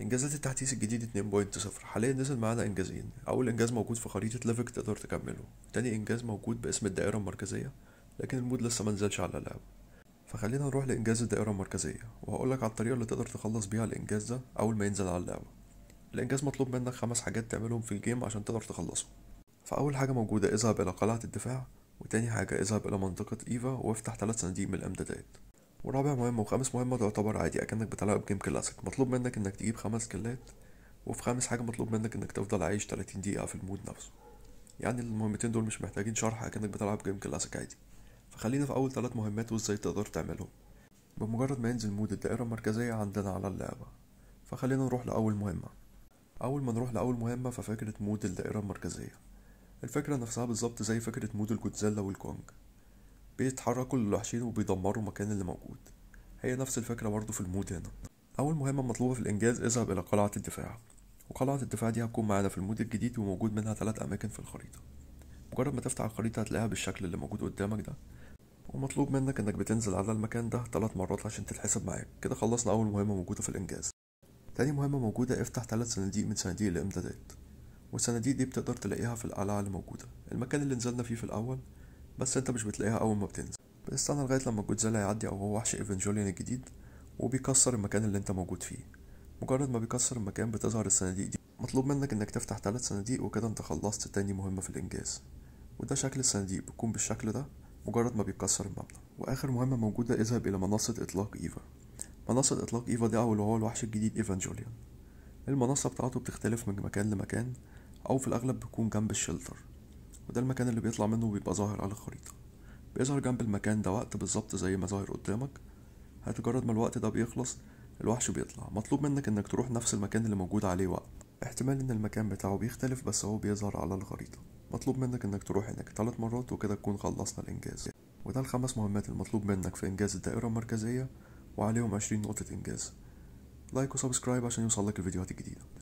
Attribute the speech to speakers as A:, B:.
A: انجازات التحديث الجديد 2.0 حاليا نزل معانا انجازين اول انجاز موجود في خريطه ليفك تقدر تكمله تاني انجاز موجود باسم الدائره المركزيه لكن المود لسه منزلش على اللعبه فخلينا نروح لانجاز الدائره المركزيه وهقولك على الطريقه اللي تقدر تخلص بيها الانجاز ده اول ما ينزل على اللعبه الانجاز مطلوب منك خمس حاجات تعملهم في الجيم عشان تقدر تخلصه فاول حاجه موجوده اذهب الى قلعه الدفاع وتاني حاجه اذهب الى منطقه ايفا وافتح ثلاث صناديق من الامدادات ورابع مهمة وخامس مهمة تعتبر عادي أكنك بتلعب جيم كلاسيك مطلوب منك إنك تجيب خمس كلات وفي خامس حاجة مطلوب منك إنك تفضل عايش تلاتين دقيقة في المود نفسه يعني المهمتين دول مش محتاجين شرح أكنك بتلعب جيم كلاسيك عادي فخلينا في أول تلات مهمات وإزاي تقدر تعملهم بمجرد ما ينزل مود الدائرة المركزية عندنا على اللعبة فخلينا نروح لأول مهمة أول ما نروح لأول مهمة ففكرة مود الدائرة المركزية الفكرة نفسها بالظبط زي فكرة مود الجودزيلا والكونج بيتحركوا للوحشين وبيدمروا المكان اللي موجود هي نفس الفكرة برضه في المود هنا أول مهمة مطلوبة في الإنجاز اذهب إلى قلعة الدفاع وقلعة الدفاع دي هتكون معانا في المود الجديد وموجود منها ثلاث أماكن في الخريطة مجرد ما تفتح الخريطة هتلاقيها بالشكل اللي موجود قدامك ده ومطلوب منك إنك بتنزل على المكان ده ثلاث مرات عشان تتحسب معاك كده خلصنا أول مهمة موجودة في الإنجاز تاني مهمة موجودة افتح ثلاث صناديق من صناديق الإمدادات والصناديق دي بتقدر تلاقيها في القلعة اللي موجودة المكان اللي نزلنا فيه في الأول بس انت مش بتلاقيها اول ما بتنزل بتستنى لغاية لما جودزيلا يعدي او هو وحش ايفنجوليان الجديد وبيكسر المكان اللي انت موجود فيه مجرد ما بيكسر المكان بتظهر الصناديق دي مطلوب منك انك تفتح ثلاث صناديق وكده انت خلصت تاني مهمة في الانجاز وده شكل الصناديق بتكون بالشكل ده مجرد ما بيكسر المبنى واخر مهمة موجودة اذهب الى منصة اطلاق ايفا منصة اطلاق ايفا دي او اللي هو الوحش الجديد ايفانجوليان المنصة بتاعته بتختلف من مكان لمكان او في الاغلب بتكون جنب الشلتر وده المكان اللي بيطلع منه وبيبقى ظاهر على الخريطة بيظهر جنب المكان ده وقت بالظبط زي ما ظاهر قدامك هتجرد ما الوقت ده بيخلص الوحش بيطلع مطلوب منك انك تروح نفس المكان اللي موجود عليه وقت احتمال ان المكان بتاعه بيختلف بس هو بيظهر على الخريطة مطلوب منك انك تروح هناك ثلاث مرات وكده تكون خلصنا الانجاز وده الخمس مهمات المطلوب منك في انجاز الدائرة المركزية وعليهم عشرين نقطة انجاز لايك وسبسكرايب عشان يوصلك الفيديوهات الجديدة